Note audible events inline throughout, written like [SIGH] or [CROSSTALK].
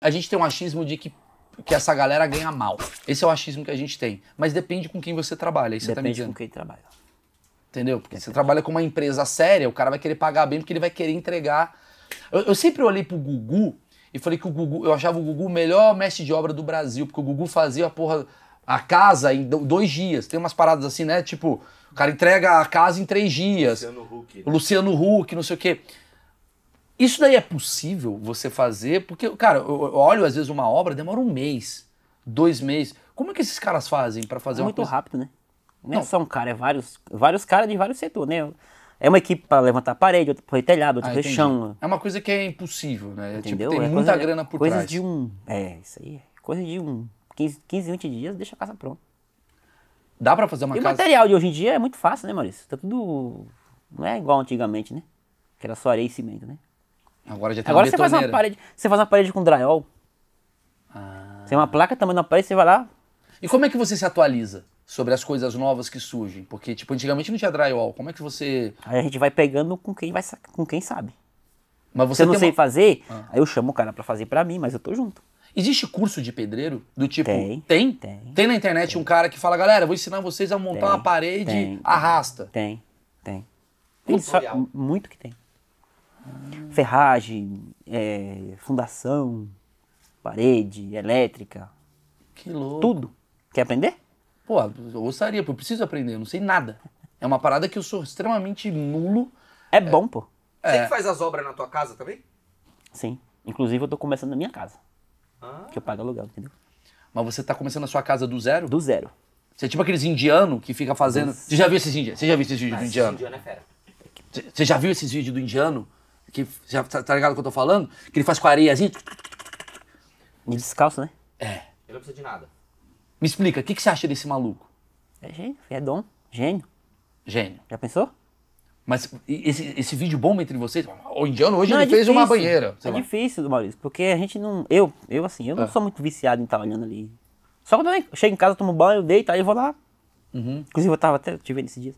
A gente tem um achismo de que, que essa galera ganha mal. Esse é o achismo que a gente tem. Mas depende com quem você trabalha. Isso depende você tá me com quem trabalha. Entendeu? Porque depende. você trabalha com uma empresa séria, o cara vai querer pagar bem porque ele vai querer entregar. Eu, eu sempre olhei pro Gugu e falei que o Gugu, eu achava o Gugu o melhor mestre de obra do Brasil, porque o Gugu fazia a porra, a casa em dois dias. Tem umas paradas assim, né? Tipo, o cara entrega a casa em três dias. Luciano Huck. Né? Luciano Huck, não sei o quê. Isso daí é possível você fazer? Porque, cara, eu, olho às vezes uma obra, demora um mês, dois meses. Como é que esses caras fazem para fazer é uma muito coisa? rápido, né? Não, é Não, é só um cara, é vários, vários caras de vários setores, né? É uma equipe para levantar a parede, outra para telhado, outra ah, para chão. É uma coisa que é impossível, né? É, tipo, Entendeu? Tipo, tem é muita coisa, grana por coisa trás. Coisa de um. É, isso aí. É coisa de um. 15, 15 20 dias, deixa a casa pronta. Dá para fazer uma e casa. E o material de hoje em dia é muito fácil, né, Maurício? Tá tudo. Não é igual antigamente, né? Que era só areia e cimento, né? Agora já tem Agora uma você faz uma parede. Você faz uma parede com drywall. Ah. Você tem uma placa também na parede, você vai lá. E como é que você se atualiza sobre as coisas novas que surgem? Porque, tipo, antigamente não tinha drywall. Como é que você. Aí a gente vai pegando com quem, vai, com quem sabe. Mas você Se eu não uma... sei fazer, ah. aí eu chamo o cara para fazer para mim, mas eu tô junto. Existe curso de pedreiro do tipo. Tem. Tem? Tem, tem na internet tem. um cara que fala, galera, vou ensinar vocês a montar tem, uma parede, tem, arrasta. Tem, tem. tem só, muito que tem ferragem, é, fundação, parede, elétrica. Que louco. Tudo. Quer aprender? Pô, eu gostaria, pô, eu preciso aprender, eu não sei nada. É uma parada que eu sou extremamente nulo. É, é bom, pô. Você é. que faz as obras na tua casa também? Sim. Inclusive eu tô começando na minha casa. Ah. Que eu pago aluguel, entendeu? Mas você tá começando a sua casa do zero? Do zero. Você é tipo aqueles indianos que fica fazendo. Você já viu esses indianos? Você já viu esses vídeos do indiano? Indiano é fera. Você já viu esses vídeos do indiano? que já tá, tá ligado o que eu tô falando? Que ele faz com a assim. E descalço, né? É. Ele não precisa de nada. Me explica, o que, que você acha desse maluco? É gênio, é dom, gênio. Gênio. Já pensou? Mas esse, esse vídeo bomba entre vocês, o indiano hoje não, ele é fez uma banheira. é lá. difícil, Maurício, porque a gente não. Eu, eu assim, eu não é. sou muito viciado em estar tá olhando ali. Só quando eu chego em casa, tomo banho, deito, aí eu vou lá. Uhum. Inclusive eu tava até te vendo esses dias.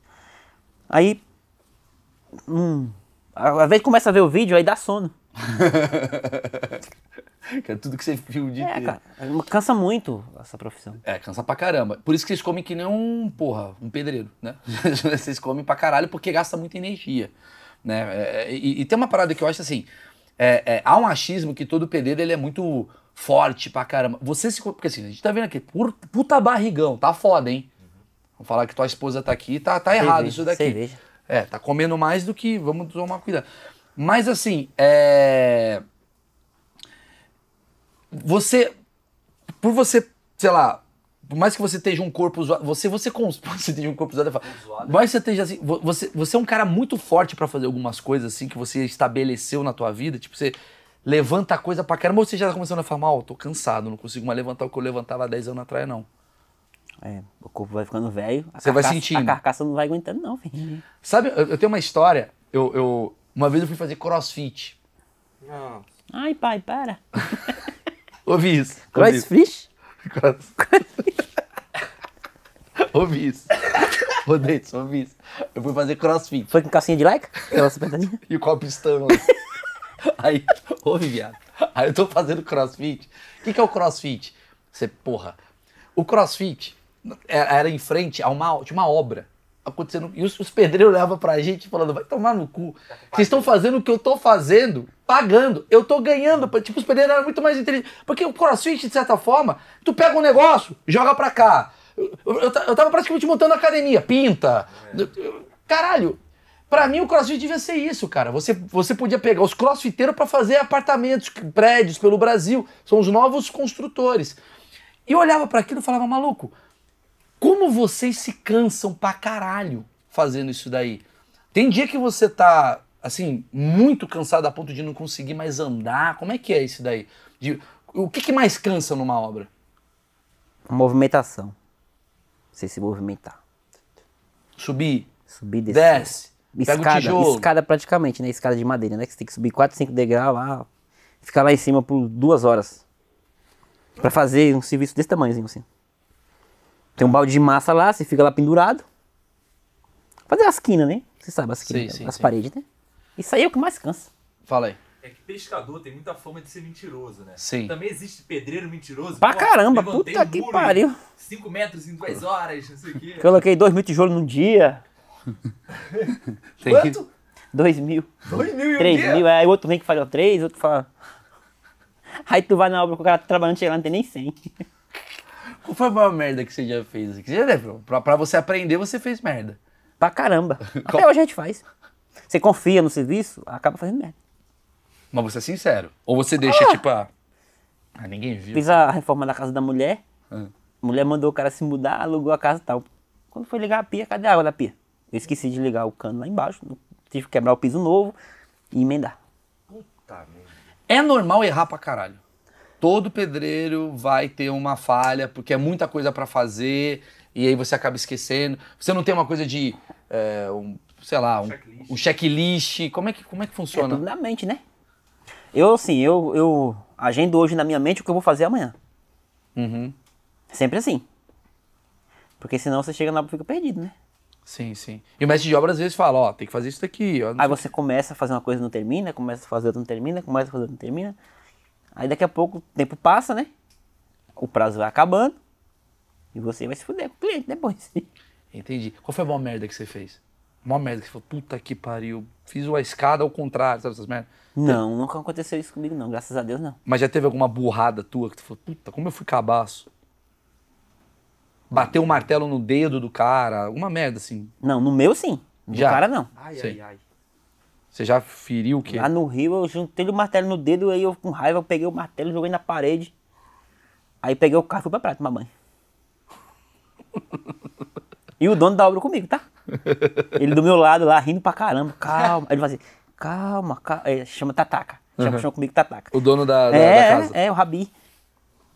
Aí. Hum, às vezes começa a ver o vídeo, aí dá sono. [LAUGHS] é tudo que você viu de dia é, Cara, cansa muito essa profissão. É, cansa pra caramba. Por isso que vocês comem que nem um, porra, um pedreiro, né? [LAUGHS] vocês comem pra caralho porque gasta muita energia, né? É, é, e, e tem uma parada que eu acho assim, é, é, há um achismo que todo pedreiro ele é muito forte pra caramba. Você se... Porque assim, a gente tá vendo aqui, puta barrigão, tá foda, hein? Vamos falar que tua esposa tá aqui, tá, tá errado cerveja, isso daqui. Cerveja. É, tá comendo mais do que. Vamos tomar cuidado. Mas assim, é. Você. Por você, sei lá, por mais que você esteja um corpo zoado, você você [LAUGHS] você um corpo zoado, zoado. mas você esteja assim, você você é um cara muito forte para fazer algumas coisas assim que você estabeleceu na tua vida, tipo você levanta a coisa para caramba, ou você já tá começando a falar, mal, tô cansado, não consigo mais levantar o que eu levantava há 10 anos atrás não. É, o corpo vai ficando velho. Você vai sentindo. A carcaça não vai aguentando, não, filho. Uhum. Sabe, eu, eu tenho uma história. Eu, eu, uma vez eu fui fazer crossfit. Não. Ai, pai, para. [LAUGHS] Ouvi isso. Crossfit? Cross. [LAUGHS] ouvi isso. Rodei isso, ouvi isso. Eu fui fazer crossfit. Foi com calcinha de leca? [LAUGHS] e o copo estão. Aí, ouve, viado. Aí eu tô fazendo crossfit. O que, que é o crossfit? Você, porra. O crossfit era em frente a uma, uma obra acontecendo. E os, os pedreiros olhavam pra gente falando, vai tomar no cu. Tá Vocês estão fazendo o que eu tô fazendo, pagando. Eu tô ganhando. Tipo, os pedreiros eram muito mais inteligentes. Porque o crossfit, de certa forma, tu pega um negócio, joga pra cá. Eu, eu, eu tava praticamente montando academia, pinta. É. Caralho. Pra mim, o crossfit devia ser isso, cara. Você, você podia pegar os crossfiteiros para fazer apartamentos, prédios pelo Brasil. São os novos construtores. E eu olhava para aquilo e falava, maluco, como vocês se cansam pra caralho fazendo isso daí? Tem dia que você tá, assim, muito cansado a ponto de não conseguir mais andar. Como é que é isso daí? De, o que, que mais cansa numa obra? Movimentação. Você se movimentar. Subir. Subir, descer. Desce. Escada, escada praticamente, né? Escada de madeira, né? Que você tem que subir 4, 5 degraus lá, ficar lá em cima por duas horas. para fazer um serviço desse tamanhozinho assim. Tem um balde de massa lá, você fica lá pendurado. Fazer as quinas, né? Você sabe as quinas, as sim. paredes, né? Isso aí é o que mais cansa. Fala aí. É que pescador tem muita fama de ser mentiroso, né? Sim. Também existe pedreiro mentiroso. Pra Pô, caramba, puta um que pariu. 5 metros em 2 horas, não sei o quê. Coloquei 2 mil tijolos num dia. [LAUGHS] Quanto? 2 mil. 2 mil e 3 mil. Aí é, o outro vem que falou 3, outro fala... Aí tu vai na obra com o cara trabalhando, chega lá, não tem nem 100. Qual foi a maior merda que você já fez? Que já pra, pra, você aprender, você fez merda. Pra caramba. [LAUGHS] Até hoje a gente faz. Você confia no serviço, acaba fazendo merda. Mas você é sincero. Ou você deixa, ah. tipo, ah, ah, ninguém viu. Fiz a reforma da casa da mulher. A ah. mulher mandou o cara se mudar, alugou a casa e tal. Quando foi ligar a pia, cadê a água da pia? Eu esqueci de ligar o cano lá embaixo. Tive que quebrar o piso novo e emendar. Puta merda. É normal errar pra caralho todo pedreiro vai ter uma falha, porque é muita coisa para fazer, e aí você acaba esquecendo. Você não tem uma coisa de, é, um, sei lá, um checklist. um checklist. Como, é que, como é que é funciona? É tudo na mente, né? Eu, assim, eu, eu agendo hoje na minha mente o que eu vou fazer amanhã. Uhum. Sempre assim. Porque senão você chega na e fica perdido, né? Sim, sim. E o mestre de obra às vezes fala, ó, tem que fazer isso daqui, Aí você começa a fazer uma coisa e não termina, começa a fazer outra não termina, começa a fazer outra não termina. Aí daqui a pouco o tempo passa, né? O prazo vai acabando. E você vai se fuder com o cliente depois. [LAUGHS] Entendi. Qual foi a maior merda que você fez? Uma merda que você falou, puta que pariu, fiz uma escada ao contrário, sabe essas merdas? Não, nunca aconteceu isso comigo, não, graças a Deus não. Mas já teve alguma burrada tua que tu falou, puta, como eu fui cabaço? Bateu o um martelo no dedo do cara, alguma merda assim? Não, no meu sim. No já. cara não. Ai, ai, ai. Você já feriu o quê? Lá no Rio, eu juntei o martelo no dedo, aí eu com raiva eu peguei o martelo, joguei na parede. Aí peguei o carro e fui pra praia tomar banho. e o dono da obra comigo, tá? Ele do meu lado lá, rindo pra caramba, calma. Aí ele fazia, assim, calma, calma. chama Tataca. Chama, uhum. chama comigo Tataca. O dono da, da, é, da casa. É, é, o Rabi.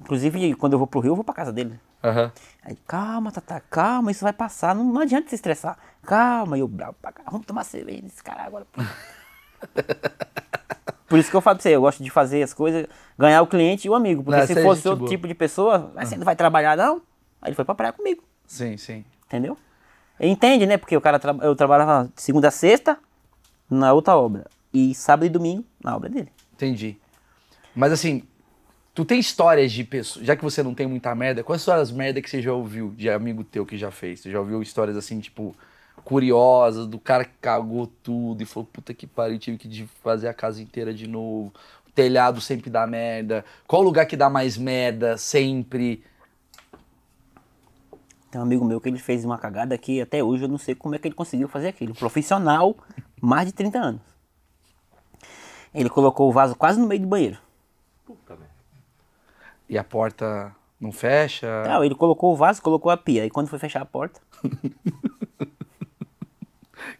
Inclusive, quando eu vou pro Rio, eu vou pra casa dele. Uhum. Aí, calma, Tata, calma, isso vai passar, não, não adianta se estressar. Calma, e eu bravo pra cá, vamos tomar cerveja nesse cara agora. [LAUGHS] Por isso que eu falo pra você, eu gosto de fazer as coisas, ganhar o cliente e o amigo. Porque não, se é fosse outro boa. tipo de pessoa, assim, não vai trabalhar não. Aí ele foi pra praia comigo. Sim, sim. Entendeu? Entende, né? Porque o cara tra... eu trabalhava de segunda a sexta na outra obra. E sábado e domingo na obra dele. Entendi. Mas assim, Tu tem histórias de pessoas, já que você não tem muita merda, quais são as merdas que você já ouviu de amigo teu que já fez? Você já ouviu histórias assim, tipo, curiosas, do cara que cagou tudo e falou, puta que pariu, tive que fazer a casa inteira de novo, o telhado sempre dá merda, qual lugar que dá mais merda sempre? Tem um amigo meu que ele fez uma cagada que até hoje eu não sei como é que ele conseguiu fazer aquilo. Profissional, mais de 30 anos. Ele colocou o vaso quase no meio do banheiro. Puta e a porta não fecha. Não, ele colocou o vaso, colocou a pia. E quando foi fechar a porta? O [LAUGHS]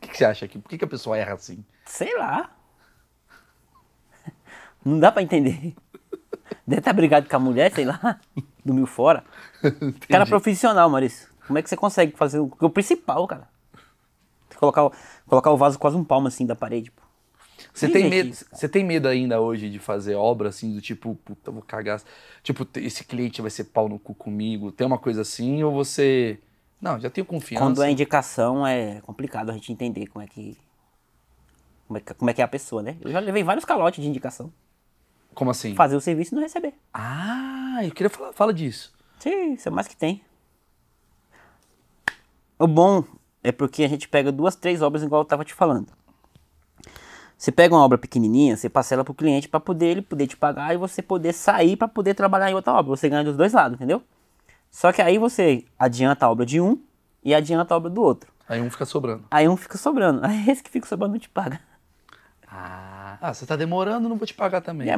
que, que, você acha aqui? Por que, que a pessoa erra assim? Sei lá. [LAUGHS] Não dá para entender. [LAUGHS] Deve estar tá brigado com a mulher, sei lá. Dormiu fora. Entendi. Cara profissional, Maurício. Como é que você consegue fazer o, o principal, cara? Colocar, colocar o vaso quase um palmo assim da parede. Pô. Você tem, medo, você tem medo ainda hoje de fazer obra assim, do tipo, puta, vou cagar. Tipo, esse cliente vai ser pau no cu comigo. Tem uma coisa assim, ou você. Não, já tenho confiança. Quando é indicação, é complicado a gente entender como é que. Como é que, como é, que é a pessoa, né? Eu já levei vários calotes de indicação. Como assim? Fazer o serviço e não receber. Ah, eu queria falar fala disso. Sim, isso é mais que tem. O bom é porque a gente pega duas, três obras igual eu tava te falando. Você pega uma obra pequenininha, você parcela para o cliente para poder ele poder te pagar e você poder sair para poder trabalhar em outra obra. Você ganha dos dois lados, entendeu? Só que aí você adianta a obra de um e adianta a obra do outro. Aí um fica sobrando. Aí um fica sobrando. [LAUGHS] Aí esse que fica sobrando não te paga. Ah, ah você está demorando, não vou te pagar também. É.